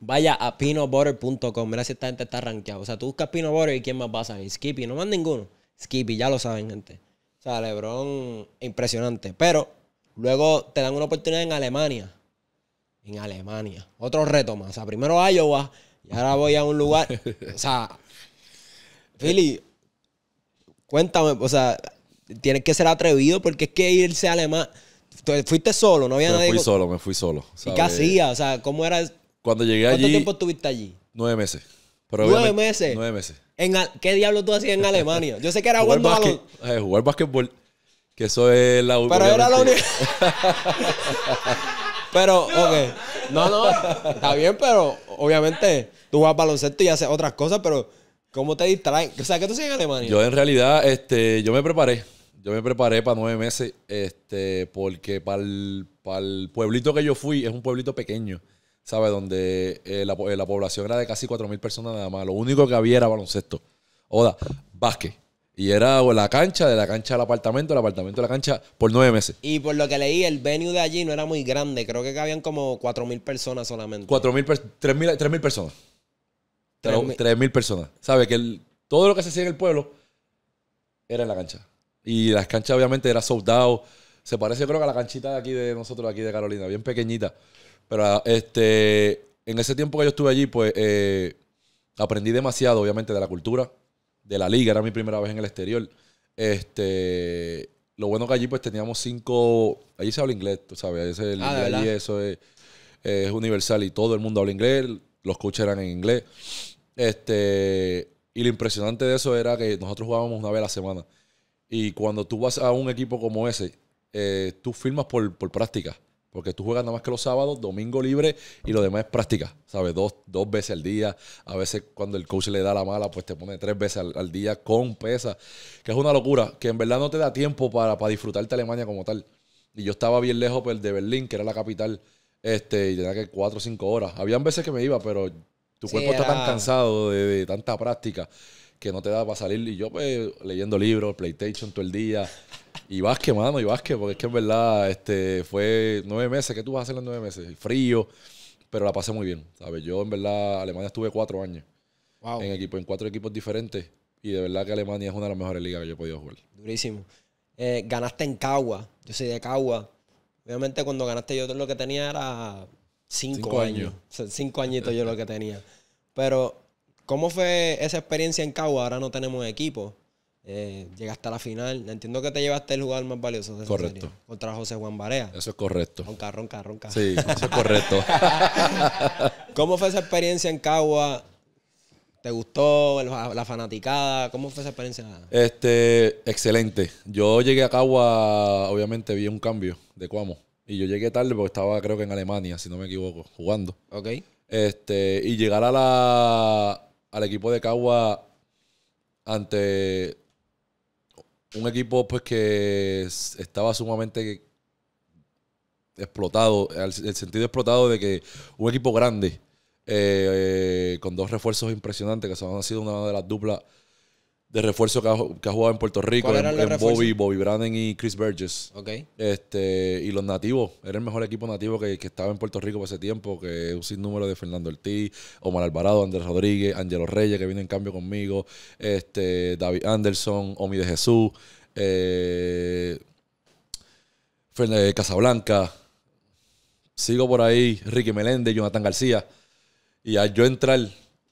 vaya a peanutbutter.com Mira si esta gente está rankeada. O sea, tú buscas Pino y quién más a ahí. Skippy, no más ninguno. Skippy, ya lo saben, gente. O sea, Lebron, impresionante. Pero luego te dan una oportunidad en Alemania. En Alemania. Otro reto más. O sea, primero Iowa y ahora voy a un lugar. O sea, Philly, cuéntame, o sea, tienes que ser atrevido porque es que irse a Alemania fuiste solo, no había nadie. Me fui solo, me fui solo. ¿Y qué hacías? O sea, ¿cómo era? Cuando llegué ¿Cuánto allí. ¿Cuánto tiempo estuviste allí? Nueve meses. nueve meses. Nueve meses. ¿En, ¿Qué diablo tú hacías en Alemania? Yo sé que era jugar bueno eh, jugar básquetbol, que eso es la Pero era la única... pero, ok. No, no. Está bien, pero obviamente tú vas baloncesto y haces otras cosas, pero ¿cómo te distraes? O sea, ¿qué tú haces en Alemania? Yo en realidad, este, yo me preparé yo me preparé para nueve meses, este, porque para el, pueblito que yo fui, es un pueblito pequeño, ¿sabes? Donde eh, eh, la, población era de casi 4.000 personas nada más. Lo único que había era baloncesto. Oda, básquet. Y era la cancha, de la cancha al apartamento, el apartamento a la cancha, por nueve meses. Y por lo que leí, el venue de allí no era muy grande. Creo que cabían como 4.000 personas solamente. 4.000, 3.000 personas. 3.000 personas. Sabe Que todo lo que se hacía en el pueblo era en la cancha. Y las canchas obviamente era soldado. Se parece creo que a la canchita de aquí de nosotros, aquí de Carolina, bien pequeñita. Pero ah, este, en ese tiempo que yo estuve allí, pues eh, aprendí demasiado, obviamente, de la cultura, de la liga. Era mi primera vez en el exterior. Este, lo bueno que allí pues teníamos cinco, allí se habla inglés, tú sabes, allí ah, eso es, universal y todo el mundo habla inglés, los coaches eran en inglés. Este, y lo impresionante de eso era que nosotros jugábamos una vez a la semana. Y cuando tú vas a un equipo como ese, eh, tú firmas por, práctica. Porque tú juegas nada más que los sábados, domingo libre y lo demás es práctica, ¿sabes? Dos, veces al día. A veces cuando el coach le da la mala, pues te pone tres veces al, día con pesa, que es una locura, que en verdad no te da tiempo para, para de Alemania como tal. Y yo estaba bien lejos pues, de Berlín, que era la capital, este, y tenía que cuatro o cinco horas. Habían veces que me iba, pero tu cuerpo está tan cansado de tanta práctica que no te daba para salir. Y yo, pues, leyendo libros, PlayStation todo el día. Y básquet, mano, y básquet, porque es que en verdad este, fue nueve meses. ¿Qué tú vas a hacer en los nueve meses? Frío, pero la pasé muy bien, ¿sabes? Yo, en verdad, Alemania estuve cuatro años wow. en, equipo, en cuatro equipos diferentes. Y de verdad que Alemania es una de las mejores ligas que yo he podido jugar. Durísimo. Eh, ganaste en Cagua. Yo soy de Cagua. Obviamente, cuando ganaste, yo lo que tenía era cinco, años. cinco añitos yo lo que tenía. Pero ¿Cómo fue esa experiencia en Cagua? Ahora no tenemos equipo. Eh, llegaste a la final. Entiendo que te llevaste el jugador más valioso. De correcto. contra José Juan Barea. Eso es correcto. Ronca, ronca, ronca. Sí, eso es correcto. ¿Cómo fue esa experiencia en Cagua? ¿Te gustó la fanaticada? ¿Cómo fue esa experiencia? Este, excelente. Yo llegué a Cagua, obviamente vi un cambio de Cuamo. Y yo llegué tarde porque estaba, creo que en Alemania, si no me equivoco, jugando. Ok. Este, y llegar a la, al equipo de Cagua ante un equipo pues que estaba sumamente explotado, el, sentido explotado de que un equipo grande eh, eh, con dos refuerzos impresionantes que son, han sido una de las duplas de refuerzo que ha, jugado en Puerto Rico, en, Bobby, Bobby Brandon y Chris Burgess. Okay. Este, y los nativos, era el mejor equipo nativo que, estaba en Puerto Rico por ese tiempo, que un sinnúmero de Fernando Ortiz, Omar Alvarado, Andrés Rodríguez, Angelo Reyes, que viene en cambio conmigo, este, David Anderson, Omi de Jesús, eh, eh, Casablanca, sigo por ahí, Ricky Meléndez, Jonathan García. Y al yo entrar,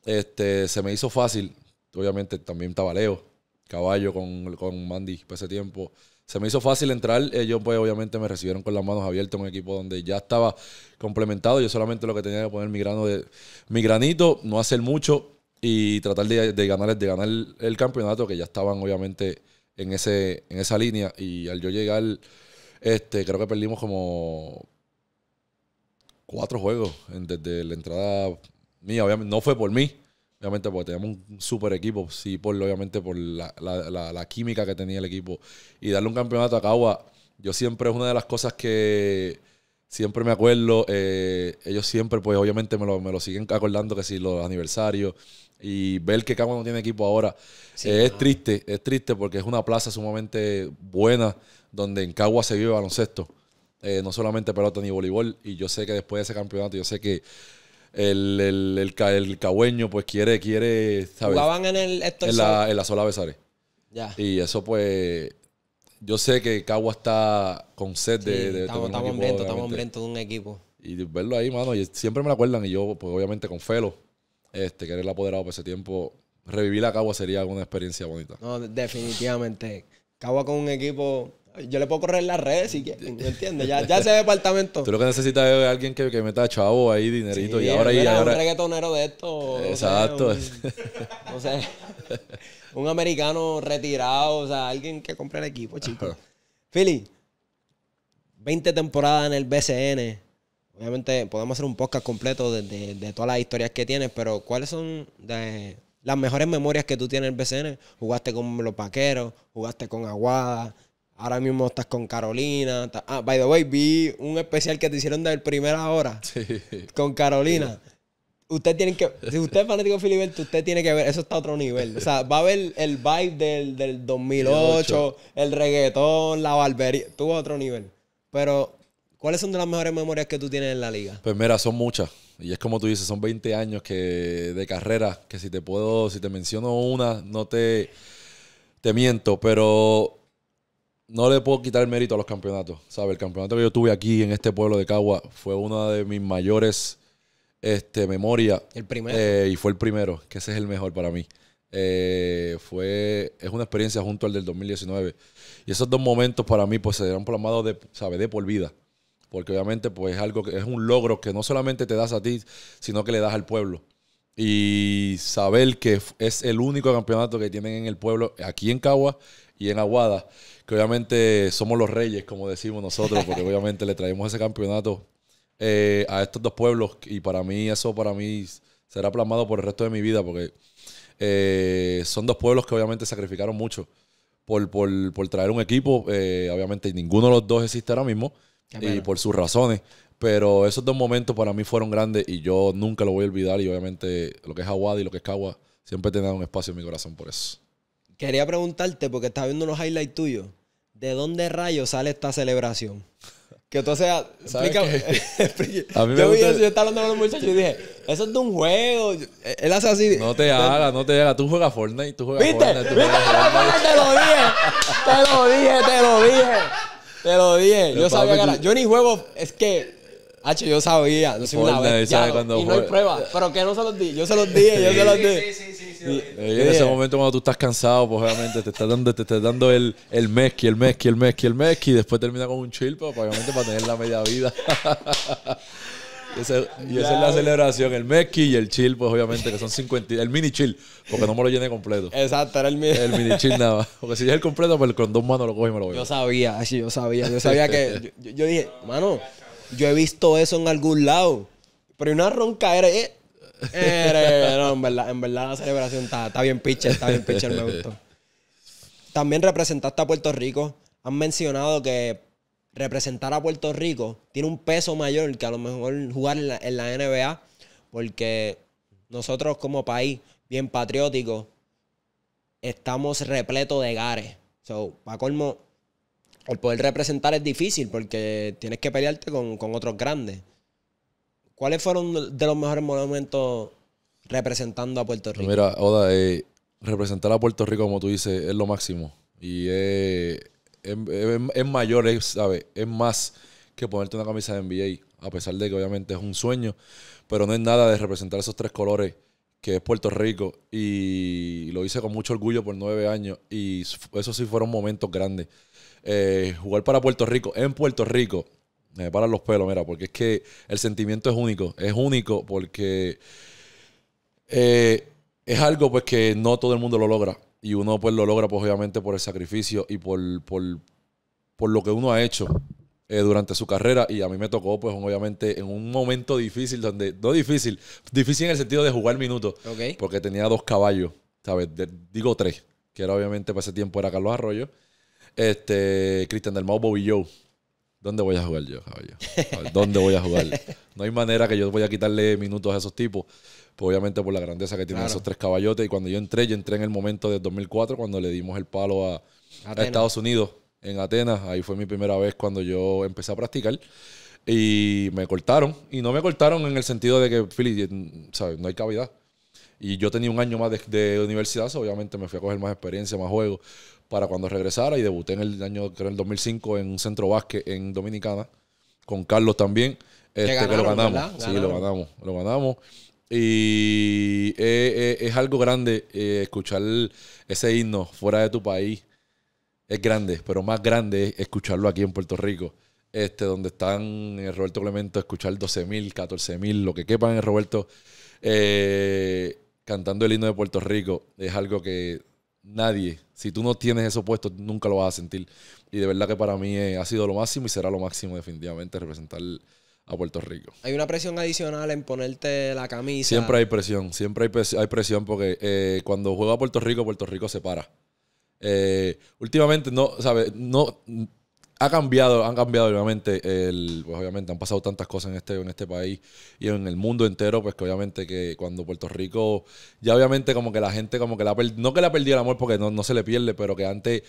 este, se me hizo fácil Obviamente también estaba Leo, caballo con, Mandy para ese tiempo. Se me hizo fácil entrar. Ellos, pues, obviamente me recibieron con las manos abiertas. Un equipo donde ya estaba complementado. Yo solamente lo que tenía que poner mi, grano de, mi granito, no hacer mucho y tratar de, de ganar, de ganar el, campeonato, que ya estaban, obviamente, en, ese, en esa línea. Y al yo llegar, este, creo que perdimos como cuatro juegos desde la entrada mía. Obviamente, no fue por mí obviamente porque teníamos un super equipo, sí, por obviamente por la, química que tenía el equipo. Y darle un campeonato a Cagua, yo siempre es una de las cosas que siempre me acuerdo, eh, ellos siempre, pues obviamente me lo, me lo siguen acordando que si los aniversarios y ver que Cagua no tiene equipo ahora, eh, es triste, es triste porque es una plaza sumamente buena donde en Cagua se vive baloncesto. Eh, no solamente pelota ni voleibol, y yo sé que después de ese campeonato, yo sé que el, el, el, cagüeño pues quiere, quiere, ¿sabes? Jugaban en el En la, sola Besares. Ya. Y eso pues, yo sé que Cagua está con sed de, estamos, estamos equipo, de un equipo. Y verlo ahí, mano, y siempre me lo acuerdan. Y yo, pues obviamente con Felo, este, que apoderado por ese tiempo, revivir a Cagua sería una experiencia bonita. No, definitivamente. Cagua con un equipo yo le puedo correr las redes si quieren, entiendes? Ya, ese departamento. Tú lo que necesitas es alguien que, que meta chavo ahí, dinerito. y ahora, un reggaetonero de esto. Exacto. O sea, un, americano retirado, o sea, alguien que compre el equipo, chico Philly, 20 temporadas en el BCN. Obviamente podemos hacer un podcast completo de, todas las historias que tienes, pero ¿cuáles son las mejores memorias que tú tienes en el BCN? Jugaste con los Paqueros, jugaste con Aguada, Ahora mismo estás con Carolina. Ah, by the way, vi un especial que te hicieron la primera hora. Sí. Con Carolina. Usted tiene que. Si usted es fanático de Filiberto, usted tiene que ver. Eso está a otro nivel. O sea, va a ver el vibe del, 2008, el reggaetón, la barbería. Tuvo otro nivel. Pero, ¿cuáles son de las mejores memorias que tú tienes en la liga? Pues mira, son muchas. Y es como tú dices, son 20 años que, de carrera. Que si te puedo, si te menciono una, no te, te miento. Pero no le puedo quitar el mérito a los campeonatos. ¿Sabes? El campeonato que yo tuve aquí en este pueblo de Cagua fue una de mis mayores este, memorias. El primero. Eh, y fue el primero, que ese es el mejor para mí. Eh, fue, es una experiencia junto al del 2019. Y esos dos momentos para mí pues se dieron plasmados de, ¿sabe? de por vida. Porque obviamente pues es algo que es un logro que no solamente te das a ti, sino que le das al pueblo. Y saber que es el único campeonato que tienen en el pueblo, aquí en Cagua y en Aguada que obviamente somos los reyes, como decimos nosotros, porque obviamente le traemos ese campeonato eh, a estos dos pueblos y para mí eso para mí será plasmado por el resto de mi vida, porque eh, son dos pueblos que obviamente sacrificaron mucho por, por, por traer un equipo, eh, obviamente ninguno de los dos existe ahora mismo y por sus razones. Pero esos dos momentos para mí fueron grandes y yo nunca lo voy a olvidar. Y obviamente lo que es Aguada y lo que es Cagua siempre tenido un espacio en mi corazón por eso. Quería preguntarte, porque estaba viendo unos highlights tuyos, ¿de dónde rayos sale esta celebración? Que tú seas. Explícame. a mí me yo vi eso, estaba hablando con los muchachos y dije, eso es de un juego. Eh, él hace así. No te hagas, no te hagas. Tú juegas Fortnite, tú juegas ¿Viste? Fortnite. Tú ¿Viste? Fortnite. Te lo dije. Te lo dije, te lo dije. Te lo dije. yo sabía que Yo ni juego. Es que H yo sabía, no soy una vez. Y no hay prueba pero que no se los di. Yo se los di yo se los di. Sí, sí, sí. Eh, en ese momento cuando tú estás cansado, pues obviamente te estás dando, te estás dando el, el mezqui, el mezqui, el mezqui, el mezqui. Y después termina con un chill, pues, pues obviamente para tener la media vida. Y, y esa es la celebración, el mezqui y el chill, pues obviamente, que son 50. El mini chill, porque no me lo llené completo. Exacto, era el mini. El mini chill nada. Porque si es el completo, pues con dos manos lo cojo y me lo voy. Yo sabía, así, yo sabía. Yo sabía que. Yo, yo dije, mano, yo he visto eso en algún lado. Pero una ronca era... Eh, en verdad, la celebración está, bien pitcher, está bien pitcher, me gustó. También representaste a Puerto Rico. Han mencionado que representar a Puerto Rico tiene un peso mayor que a lo mejor jugar en la, NBA, porque nosotros como país bien patriótico estamos repleto de gares. So, para colmo, el poder representar es difícil porque tienes que pelearte con, otros grandes. ¿Cuáles fueron de los mejores momentos representando a Puerto Rico? Mira, Oda, eh, representar a Puerto Rico, como tú dices, es lo máximo. Y es, mayor, ¿sabes? Es más que ponerte una camisa de NBA, a pesar de que obviamente es un sueño, pero no es nada de representar esos tres colores que es Puerto Rico y lo hice con mucho orgullo por nueve años y esos sí fueron momentos grandes. Eh, jugar para Puerto Rico, en Puerto Rico, me paran los pelos, mira, porque es que el sentimiento es único, es único porque eh, es algo pues que no todo el mundo lo logra y uno pues lo logra pues obviamente por el sacrificio y por, por, por lo que uno ha hecho eh, durante su carrera y a mí me tocó pues obviamente en un momento difícil donde, no difícil, difícil en el sentido de jugar minutos, porque tenía dos caballos, ¿sabes? digo tres, que era obviamente para ese tiempo era Carlos Arroyo este, Cristian del Mau y yo. ¿Dónde voy a jugar yo, caballo? ¿Dónde voy a jugar? No hay manera que yo voy a quitarle minutos a esos tipos. Pues, obviamente por la grandeza que tienen esos tres caballotes. Y cuando yo entré, yo entré en el momento De 2004, cuando le dimos el palo a, Estados Unidos, en Atenas. Ahí fue mi primera vez cuando yo empecé a practicar. Y me cortaron. Y no me cortaron en el sentido de que, Philly, eh, ¿sabes? no hay cavidad. Y yo tenía un año más de, universidad, obviamente me fui a coger más experiencia, más juegos, para cuando regresara y debuté en el año, creo, el 2005 en un centro básquet en Dominicana, con Carlos también, este, lo ganamos. Sí, lo ganamos, lo ganamos. Y eh, eh, es, algo grande eh, escuchar ese himno fuera de tu país. Es grande, pero más grande es escucharlo aquí en Puerto Rico. Este, donde están Roberto Clemente, escuchar 12.000, 14.000, lo que quepan en Roberto eh, cantando el himno de Puerto Rico es algo que nadie, si tú no tienes eso puesto, nunca lo vas a sentir. Y de verdad que para mí eh, ha sido lo máximo y será lo máximo definitivamente representar a Puerto Rico. Hay una presión adicional en ponerte la camisa. Siempre hay presión, siempre hay, presión, porque eh, cuando juega Puerto Rico, Puerto Rico se para. últimamente no, ¿sabes? No ha cambiado, han cambiado obviamente, el, pues obviamente han pasado tantas cosas en este, en este país y en el mundo entero, pues que obviamente que cuando Puerto Rico, ya obviamente como que la gente como que la no que la perdió el amor porque no, no se le pierde, pero que antes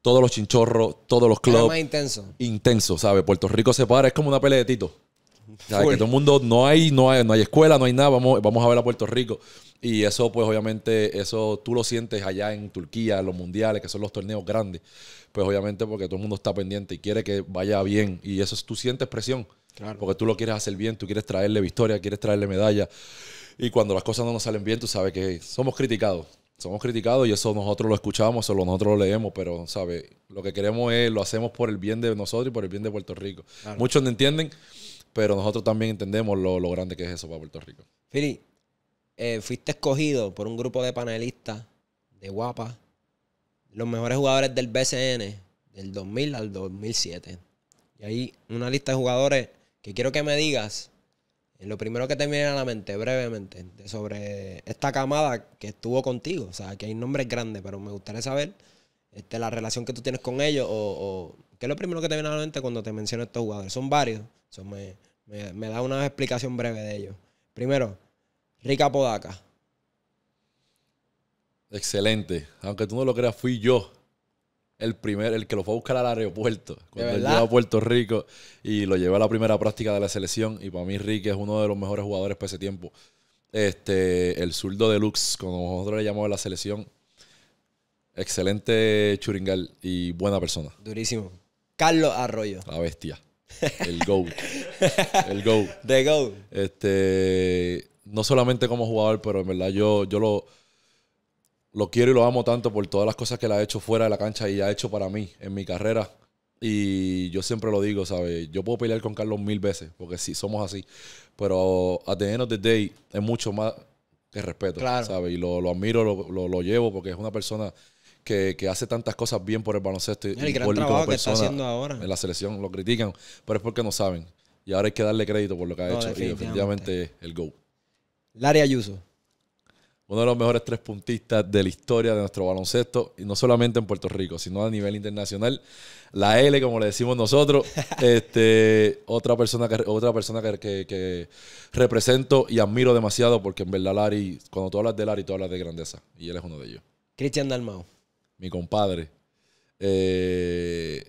todos los chinchorros, todos los clubs. más intenso. Intenso, ¿sabes? Puerto Rico se para, es como una pelea de Tito que todo el mundo, no hay, no hay, no hay escuela, no hay nada, vamos, vamos a ver a Puerto Rico. Y eso, pues obviamente, eso tú lo sientes allá en Turquía, en los mundiales, que son los torneos grandes. Pues obviamente porque todo el mundo está pendiente y quiere que vaya bien. Y eso tú sientes presión. Porque tú lo quieres hacer bien, tú quieres traerle victoria, quieres traerle medalla. Y cuando las cosas no nos salen bien, tú sabes que somos criticados. Somos criticados y eso nosotros lo escuchamos, eso nosotros lo leemos, pero, sabe Lo que queremos es, lo hacemos por el bien de nosotros y por el bien de Puerto Rico. Muchos no entienden pero nosotros también entendemos lo, grande que es eso para Puerto Rico. Fili, eh, fuiste escogido por un grupo de panelistas de guapa, los mejores jugadores del BCN del 2000 al 2007. Y hay una lista de jugadores que quiero que me digas, eh, lo primero que te viene a la mente, brevemente, sobre esta camada que estuvo contigo. O sea, que hay nombres grandes, pero me gustaría saber este, la relación que tú tienes con ellos o, o qué es lo primero que te viene a la mente cuando te menciono estos jugadores. Son varios. Eso me, da una explicación breve de ello. Primero, Rica Podaca. Excelente. Aunque tú no lo creas, fui yo el primer, el que lo fue a buscar al aeropuerto. Cuando llegó a Puerto Rico y lo llevé a la primera práctica de la selección. Y para mí, rique es uno de los mejores jugadores para ese tiempo. Este, el zurdo deluxe, como nosotros le llamamos a la selección. Excelente churingal y buena persona. Durísimo. Carlos Arroyo. La bestia. El GO. El GO. The GO. Este, no solamente como jugador, pero en verdad yo, yo lo, lo quiero y lo amo tanto por todas las cosas que le ha hecho fuera de la cancha y ha hecho para mí en mi carrera. Y yo siempre lo digo, ¿sabes? Yo puedo pelear con Carlos mil veces, porque sí, somos así. Pero a the end of the day es mucho más que respeto, ¿sabes? Y lo, lo admiro, lo, lo, llevo, porque es una persona que, hace tantas cosas bien por el baloncesto y, el trabajo que está haciendo ahora. En la selección lo critican, pero es porque no saben. Y ahora hay que darle crédito por lo que ha hecho. Y definitivamente el GO. Larry Ayuso. Uno de los mejores tres puntistas de la historia de nuestro baloncesto, y no solamente en Puerto Rico, sino a nivel internacional. La L, como le decimos nosotros, este, otra persona, que, otra persona que, que, represento y admiro demasiado, porque en verdad Lari cuando tú hablas de Lari tú hablas de grandeza, y él es uno de ellos. Cristian Dalmao mi compadre. Eh,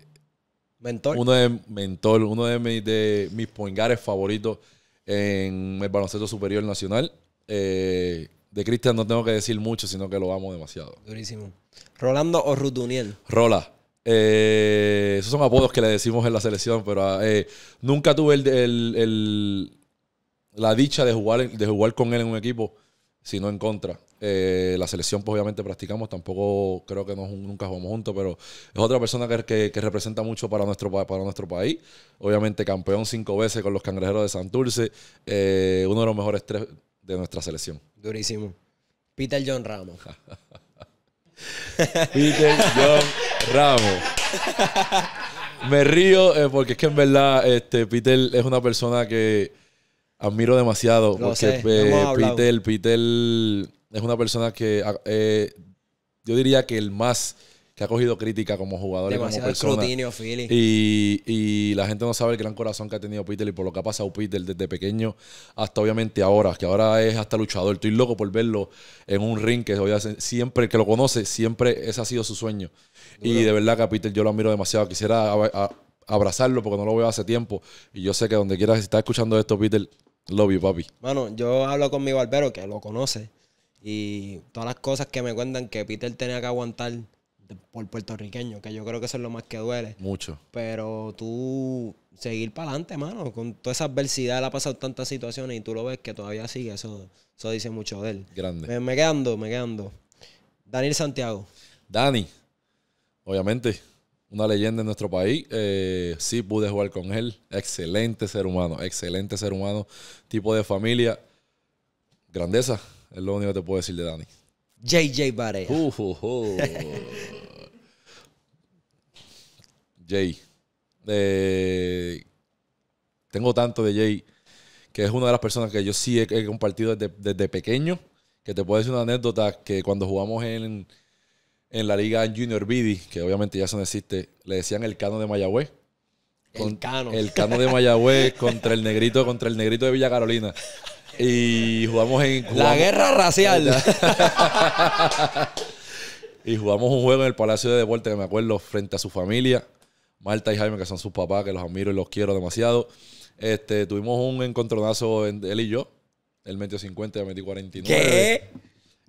mentor. Uno de mentor, uno de mis, de mis poingares favoritos en el baloncesto superior nacional. Eh, de Cristian no tengo que decir mucho, sino que lo amo demasiado. Durísimo. Rolando o Rutuniel. Rola. Eh, esos son apodos que le decimos en la selección, pero ah, nunca tuve el, la dicha de jugar, de jugar con él en un equipo, sino en contra. Eh, la selección, pues obviamente practicamos, tampoco creo que nunca jugamos juntos, pero es otra persona que, representa mucho para nuestro, para nuestro país. Obviamente campeón cinco veces con los cangrejeros de Santurce, eh, uno de los mejores tres de nuestra selección. Durísimo. Peter John Ramos. Peter John Ramos. Me río eh, porque es que en verdad este, Peter es una persona que admiro demasiado. porque Peter, Peter es una persona que ah, eh, yo diría que el más que ha cogido crítica como jugador y como Y, la gente no sabe el gran corazón que ha tenido Peter y por lo que ha pasado Peter desde pequeño hasta obviamente ahora, que ahora es hasta luchador. Estoy loco por verlo en un ring que siempre que lo conoce, siempre ese ha sido su sueño. Y de verdad que Peter yo lo admiro demasiado. Quisiera abrazarlo porque no lo veo hace tiempo. Y yo sé que donde quieras, si estás escuchando esto, Peter, love you, papi. Mano, yo hablo con mi barbero que lo conoce. Y todas las cosas que me cuentan que Peter tenía que aguantar por puertorriqueño, que yo creo que eso es lo más que duele. Mucho. Pero tú seguir para adelante, mano, con toda esa adversidad, le ha pasado tantas situaciones y tú lo ves que todavía sigue, eso, eso dice mucho de él. Grande. Me, quedando, me quedando. Daniel Santiago. Dani, obviamente, una leyenda en nuestro país. Eh, sí pude jugar con él. Excelente ser humano, excelente ser humano, tipo de familia, grandeza. Es lo único que te puedo decir de Dani. JJ Barea. Uh, uh, uh. J. Eh, tengo tanto de Jay que es una de las personas que yo sí he, compartido desde, pequeño. Que te puedo decir una anécdota que cuando jugamos en, la liga Junior BD, que obviamente ya eso no existe, le decían el cano de Mayagüez. el cano. El cano de Mayagüez contra el negrito, contra el negrito de Villa Carolina. Y jugamos en. la guerra racial. y jugamos un juego en el Palacio de Deportes, que me acuerdo, frente a su familia. Marta y Jaime, que son sus papás, que los admiro y los quiero demasiado. Este, tuvimos un encontronazo él y yo. Él metió 50 y yo 49. ¿Qué?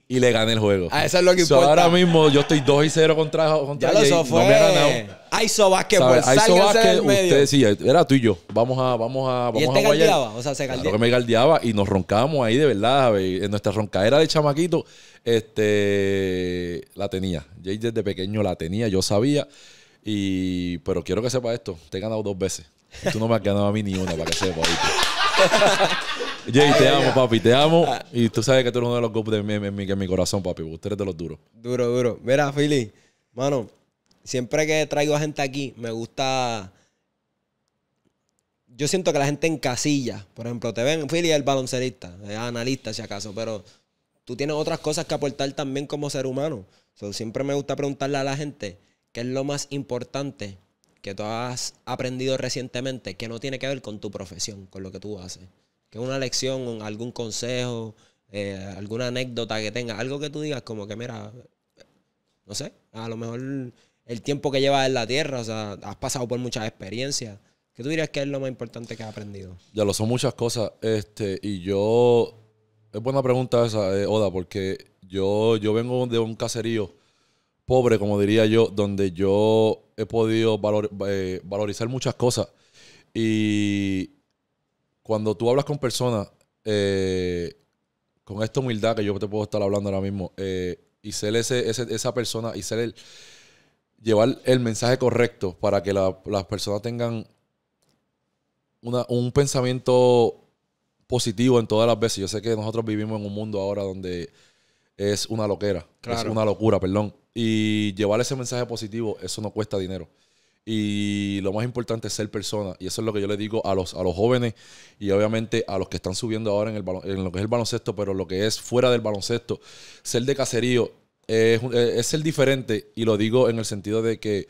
y le gané el juego. Ah, eso es lo que importa. ahora mismo yo estoy 2 y 0 contra, contra ya Lo so No me ha ganado. Ay, so pues, Ay, so usted, sí, eh, era tú y yo. Vamos a, vamos a, vamos este ¿Y él galdeaba? O sea, se galdeaba. que me galdeaba y nos roncábamos ahí de verdad. En nuestra roncadera de chamaquito, este, la tenía. Jay desde pequeño la tenía, yo sabía. Y, pero quiero que sepa esto, te he ganado dos veces. tú no me has ganado a mí ni una, para que sepa. Jay, te amo, papi, te amo. Y tú sabes que tú eres uno de los grupos de mi, corazón, papi. Usted eres de los duros. Duro, duro. Mira, Philly, mano, siempre que traigo a gente aquí, me gusta. Yo siento que la gente en casilla, por ejemplo, te ven, Philly es el baloncerista, es analista si acaso, pero tú tienes otras cosas que aportar también como ser humano. siempre me gusta preguntarle a la gente qué es lo más importante que tú has aprendido recientemente que no tiene que ver con tu profesión, con lo que tú haces que una lección, algún consejo, eh, alguna anécdota que tenga algo que tú digas como que, mira, no sé, a lo mejor el tiempo que llevas en la tierra, o sea, has pasado por muchas experiencias. ¿Qué tú dirías que es lo más importante que has aprendido? Ya lo son muchas cosas. Este, y yo. Es buena pregunta esa, eh, Oda, porque yo, yo vengo de un caserío pobre, como diría yo, donde yo he podido valor, eh, valorizar muchas cosas. Y, cuando tú hablas con personas, eh, con esta humildad que yo te puedo estar hablando ahora mismo, eh, y ser ese, esa persona, y ser el, llevar el mensaje correcto para que las personas tengan un pensamiento positivo en todas las veces. Yo sé que nosotros vivimos en un mundo ahora donde es una loquera, es una locura, perdón. Y llevar ese mensaje positivo, eso no cuesta dinero. Y lo más importante es ser persona. Y eso es lo que yo le digo a los, a los jóvenes y obviamente a los que están subiendo ahora en, el, en lo que es el baloncesto, pero lo que es fuera del baloncesto. Ser de caserío es, es ser diferente y lo digo en el sentido de que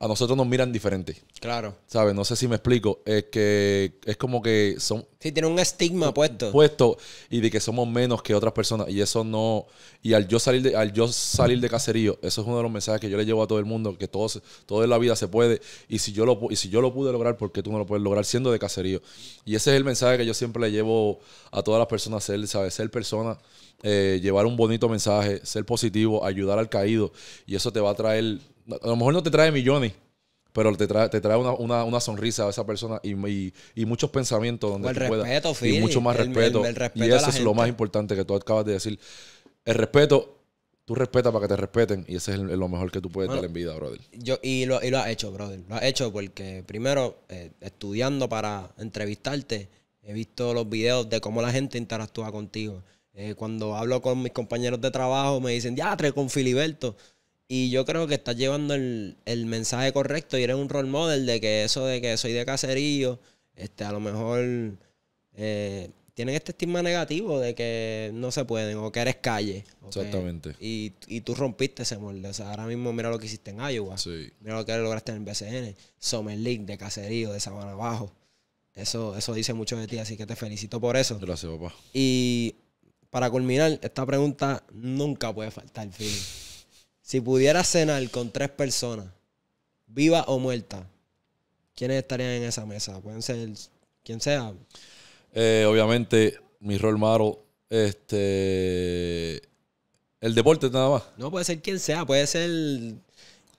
a nosotros nos miran diferente. Claro. ¿Sabes? No sé si me explico. Es que es como que son. Sí, tiene un estigma puesto. Puesto y de que somos menos que otras personas. Y eso no. Y al yo salir de, al yo salir de caserío, eso es uno de los mensajes que yo le llevo a todo el mundo: que todo, todo en la vida se puede. Y si, yo lo, y si yo lo pude lograr, ¿por qué tú no lo puedes lograr siendo de caserío? Y ese es el mensaje que yo siempre le llevo a todas las personas: ser, ¿sabes? Ser persona. Eh, llevar un bonito mensaje, ser positivo, ayudar al caído y eso te va a traer a lo mejor no te trae millones, pero te trae, una, sonrisa a esa persona y, y, muchos pensamientos donde el respeto, y mucho más respeto. y eso es lo más importante que tú acabas de decir. El respeto, tú respetas para que te respeten y ese es lo mejor que tú puedes dar en vida, brother. Yo, y, lo, y has hecho, brother. Lo has hecho porque primero, eh, estudiando para entrevistarte, he visto los videos de cómo la gente interactúa contigo. Eh, cuando hablo con mis compañeros de trabajo, me dicen, trae con Filiberto. Y yo creo que estás llevando el, mensaje correcto y eres un role model de que eso de que soy de caserío, este, a lo mejor eh, tienen este estigma negativo de que no se pueden o que eres calle. Exactamente. y, tú rompiste ese molde. O sea, ahora mismo mira lo que hiciste en Iowa. Mira lo que lograste en el BCN. Summer League de caserío, de Sabana Abajo. Eso, eso dice mucho de ti, así que te felicito por eso. Gracias, papá. Y para culminar, esta pregunta nunca puede faltar, Philip. Si pudiera cenar con tres personas, viva o muerta, ¿quiénes estarían en esa mesa? Pueden ser quien sea. Eh, obviamente, mi rol maro, este. El deporte nada más. No, puede ser quien sea, puede ser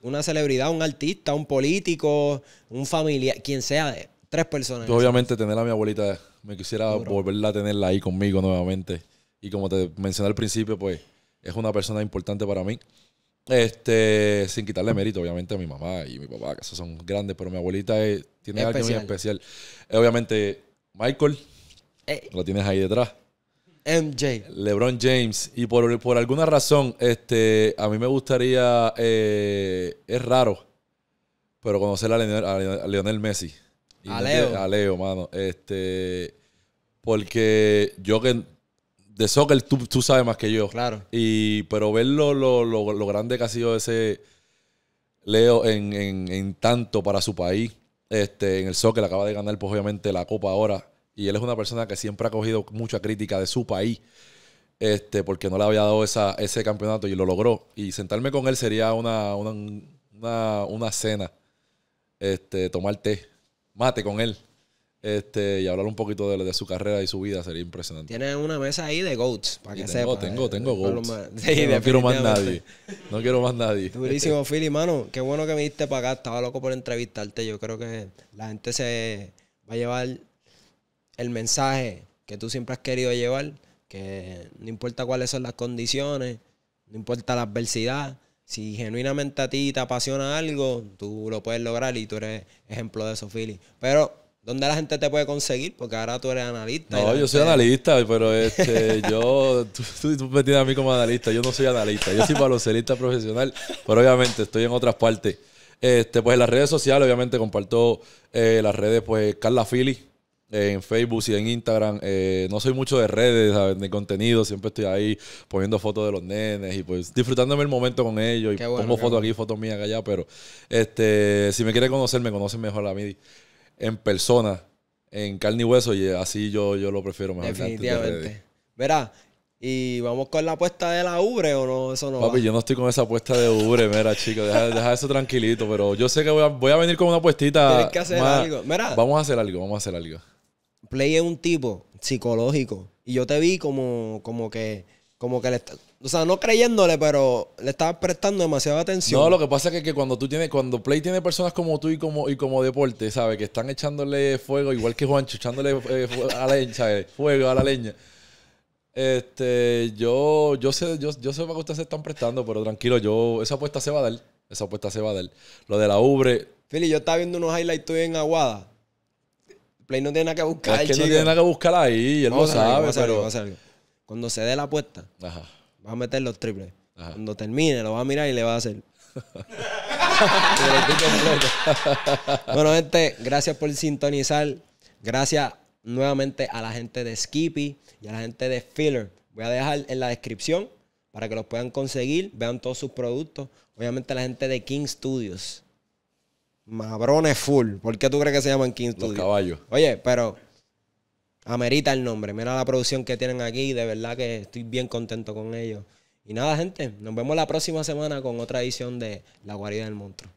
una celebridad, un artista, un político, un familiar, quien sea, eh, tres personas. obviamente tener a mi abuelita, eh, me quisiera volverla a tenerla ahí conmigo nuevamente. Y como te mencioné al principio, pues es una persona importante para mí. Este, sin quitarle mérito, obviamente, a mi mamá y mi papá, que esos son grandes, pero mi abuelita eh, tiene algo muy especial. Eh, obviamente, Michael, eh. lo tienes ahí detrás. MJ. LeBron James. Y por, alguna razón, este, a mí me gustaría, es raro, pero conocer a Leonel, Messi. a Leo. a Leo, mano. Este, porque yo que de soccer tú, sabes más que yo. Claro. Y, pero ver lo, grande que ha sido ese Leo en, en, tanto para su país, este, en el soccer, acaba de ganar, pues obviamente, la Copa ahora. Y él es una persona que siempre ha cogido mucha crítica de su país, este, porque no le había dado esa, ese campeonato y lo logró. Y sentarme con él sería una, una, una, cena, este, tomar té, mate con él. Este, y hablar un poquito de, su carrera y su vida sería impresionante. Tiene una mesa ahí de GOATs, para que tengo, sepa. Tengo, eh. tengo GOATs. no, quiero más nadie. No quiero más nadie. Durísimo, Philly, mano. Qué bueno que me diste para acá. Estaba loco por entrevistarte. Yo creo que la gente se va a llevar el mensaje que tú siempre has querido llevar, que no importa cuáles son las condiciones, no importa la adversidad, si genuinamente a ti te apasiona algo, tú lo puedes lograr y tú eres ejemplo de eso, Philly. Pero ¿Dónde la gente te puede conseguir? Porque ahora tú eres analista. No, yo soy analista, pero este, yo, tú, me tienes a mí como analista. Yo no soy analista, yo soy baloncelista profesional, pero obviamente estoy en otras partes. Este, pues en las redes sociales, obviamente, comparto eh, las redes, pues Carla Philly en Facebook y en Instagram. Eh, no soy mucho de redes, ni contenido. Siempre estoy ahí poniendo fotos de los nenes y pues disfrutándome el momento con ellos. Y bueno, pongo fotos aquí, fotos mías allá. Pero este, si me quiere conocer, me conocen mejor a mí en persona, en carne y hueso, y así yo, yo lo prefiero mejor. Definitivamente. Verá, y vamos con la apuesta de la Ubre o no, eso no. Papi, yo no estoy con esa apuesta de Ubre, mira, chicos, deja, eso tranquilito, pero yo sé que voy a, venir con una apuestita. Tienes que hacer algo. Mira. Vamos a hacer algo, vamos a hacer algo. Play es un tipo psicológico. Y yo te vi como, como que como que le está, o sea, no creyéndole, pero le estaba prestando demasiada atención. No, lo que pasa es que, cuando tú tienes, cuando Play tiene personas como tú y como, y como deporte, ¿sabes? Que están echándole fuego, igual que Juancho, echándole eh, a la leña, Fuego a la leña. Este, yo, yo sé, yo, sé para qué ustedes se están prestando, pero tranquilo, yo, esa apuesta se va a dar. Esa apuesta se va a dar. Lo de la Ubre. Fili, yo estaba viendo unos highlights tuyos en Aguada. Play no tiene nada que buscar. Es que no tiene nada que buscar ahí, él no sabe. pero... Cuando se dé la puesta, va a meter los triples. Cuando termine, lo va a mirar y le va a hacer. bueno, gente, gracias por sintonizar. Gracias nuevamente a la gente de Skippy y a la gente de Filler. Voy a dejar en la descripción para que los puedan conseguir, vean todos sus productos. Obviamente la gente de King Studios. Mabrones full. ¿Por qué tú crees que se llaman King Studios? Los caballos. Oye, pero Amerita el nombre. Mira la producción que tienen aquí. De verdad que estoy bien contento con ellos. Y nada, gente. Nos vemos la próxima semana con otra edición de La Guarida del Monstruo.